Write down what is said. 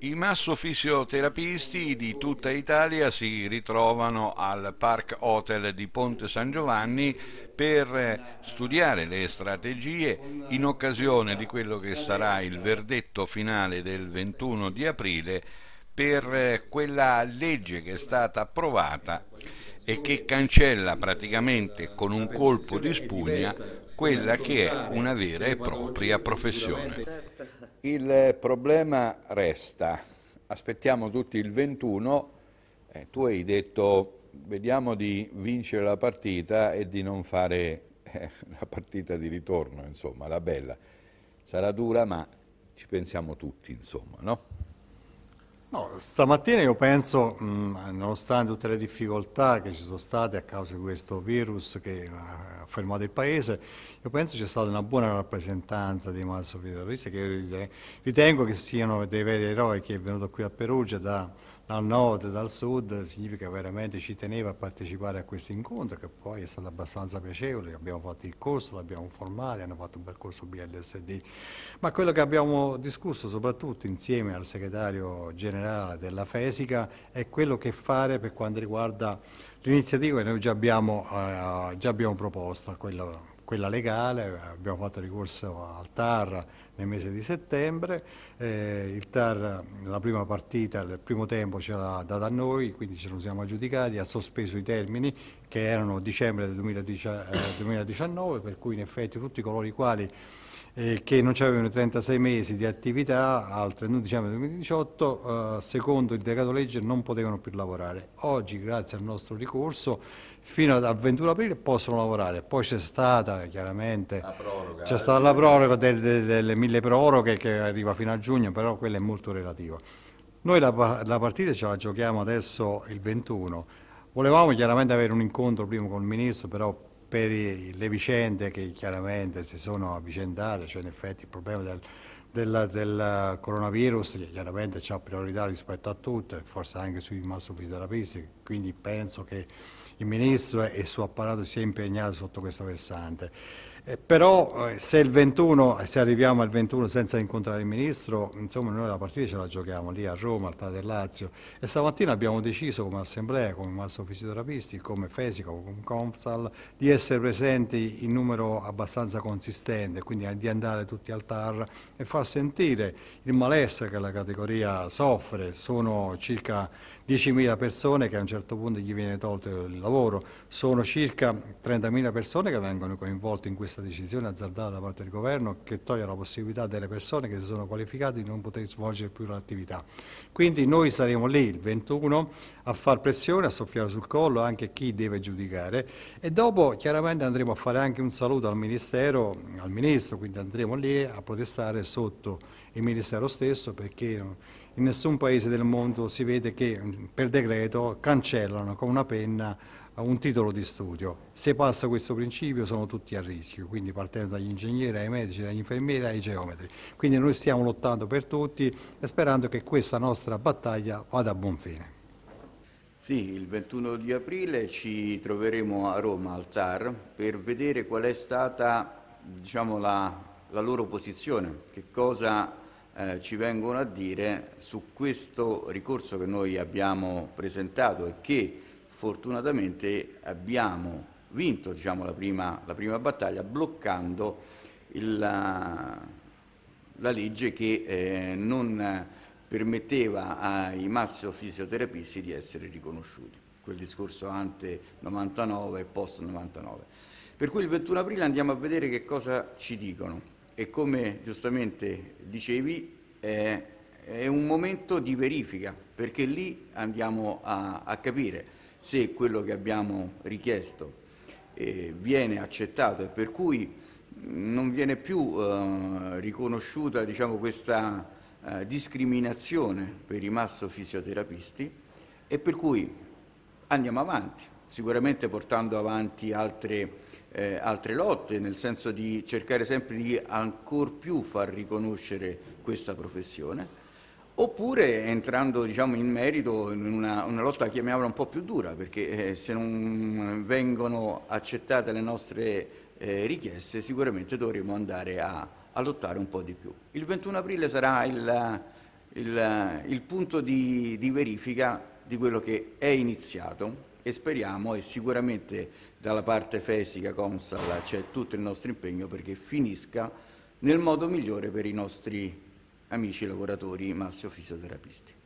I massofisioterapisti di tutta Italia si ritrovano al Park Hotel di Ponte San Giovanni per studiare le strategie in occasione di quello che sarà il verdetto finale del 21 di aprile per quella legge che è stata approvata e che cancella praticamente con un colpo di spugna quella che è una vera e propria professione. Il problema resta, aspettiamo tutti il 21, eh, tu hai detto vediamo di vincere la partita e di non fare eh, la partita di ritorno, insomma, la bella. Sarà dura ma ci pensiamo tutti, insomma, no? No, stamattina io penso, mh, mm, nonostante tutte le difficoltà che ci sono state a causa di questo virus che ha fermato il Paese, io penso c'è stata una buona rappresentanza di massimi terroristi che io ritengo che siano dei veri eroi che è venuto qui a Perugia da dal nord, dal sud, significa veramente ci teneva a partecipare a questo incontro che poi è stato abbastanza piacevole, abbiamo fatto il corso, l'abbiamo formato, hanno fatto un percorso BLSD, ma quello che abbiamo discusso soprattutto insieme al segretario generale della FESICA è quello che fare per quanto riguarda l'iniziativa che noi già abbiamo, eh, già abbiamo proposto, quella quella legale, abbiamo fatto ricorso al TAR nel mese di settembre, eh, il TAR nella prima partita, nel primo tempo ce l'ha data a noi, quindi ce lo siamo aggiudicati, ha sospeso i termini che erano dicembre del 2019, eh, per cui in effetti tutti coloro i quali eh, che non avevano 36 mesi di attività al 31 dicembre 2018, eh, secondo il decreto legge non potevano più lavorare. Oggi, grazie al nostro ricorso, fino al 21 aprile possono lavorare. Poi c'è stata chiaramente la proroga, eh. stata la proroga del, del, delle mille proroghe che arriva fino a giugno, però quella è molto relativa. Noi la, la partita ce la giochiamo adesso il 21. Volevamo chiaramente avere un incontro prima con il Ministro, però per le vicende che chiaramente si sono avvicendate, cioè in effetti il problema del, del, del coronavirus chiaramente ha priorità rispetto a tutte, forse anche sui massofisioterapisti, quindi penso che il Ministro e il suo apparato sia impegnato sotto questo versante. Eh, però eh, se, 21, se, arriviamo al 21 senza incontrare il Ministro, insomma noi la partita ce la giochiamo lì a Roma, al Tate Lazio e stamattina abbiamo deciso come Assemblea, come Masso Fisioterapisti, come Fesico, come Confsal di essere presenti in numero abbastanza consistente, quindi di andare tutti al TAR e far sentire il malessere che la categoria soffre, sono circa 10.000 persone che a un certo punto gli viene tolto il lavoro, sono circa 30.000 persone che vengono coinvolte in questa questa decisione azzardata da parte del governo che toglie la possibilità delle persone che si sono qualificate di non poter svolgere più l'attività. Quindi noi saremo lì il 21 a far pressione, a soffiare sul collo anche chi deve giudicare e dopo chiaramente andremo a fare anche un saluto al Ministero, al Ministro, quindi andremo lì a protestare sotto il Ministero stesso perché in nessun paese del mondo si vede che per decreto cancellano con una penna un titolo di studio. Se passa questo principio sono tutti a rischio, quindi partendo dagli ingegneri, ai medici, dagli infermieri, ai geometri. Quindi noi stiamo lottando per tutti e sperando che questa nostra battaglia vada a buon fine. Sì, il 21 di aprile ci troveremo a Roma al TAR per vedere qual è stata diciamo, la, la loro posizione, che cosa eh, ci vengono a dire su questo ricorso che noi abbiamo presentato e che fortunatamente abbiamo vinto diciamo, la, prima, la, prima, battaglia bloccando il, la, la, legge che eh, non permetteva ai massimo fisioterapisti di essere riconosciuti, quel discorso ante 99 e post 99. Per cui il 21 aprile andiamo a vedere che cosa ci dicono e come giustamente dicevi eh, è un momento di verifica perché lì andiamo a, a capire se quello che abbiamo richiesto eh, viene accettato e per cui mm, non viene più eh, riconosciuta diciamo, questa eh, discriminazione per i massofisioterapisti e per cui andiamo avanti sicuramente portando avanti altre, eh, altre lotte, nel senso di cercare sempre di ancor più far riconoscere questa professione, oppure entrando diciamo, in merito in una, una, lotta, chiamiamola un po' più dura, perché eh, se non vengono accettate le nostre eh, richieste sicuramente dovremo andare a, a, lottare un po' di più. Il 21 aprile sarà il, il, il punto di, di verifica di quello che è iniziato e speriamo e sicuramente dalla parte fesica Comsal c'è tutto il nostro impegno perché finisca nel modo migliore per i nostri amici lavoratori massofisioterapisti.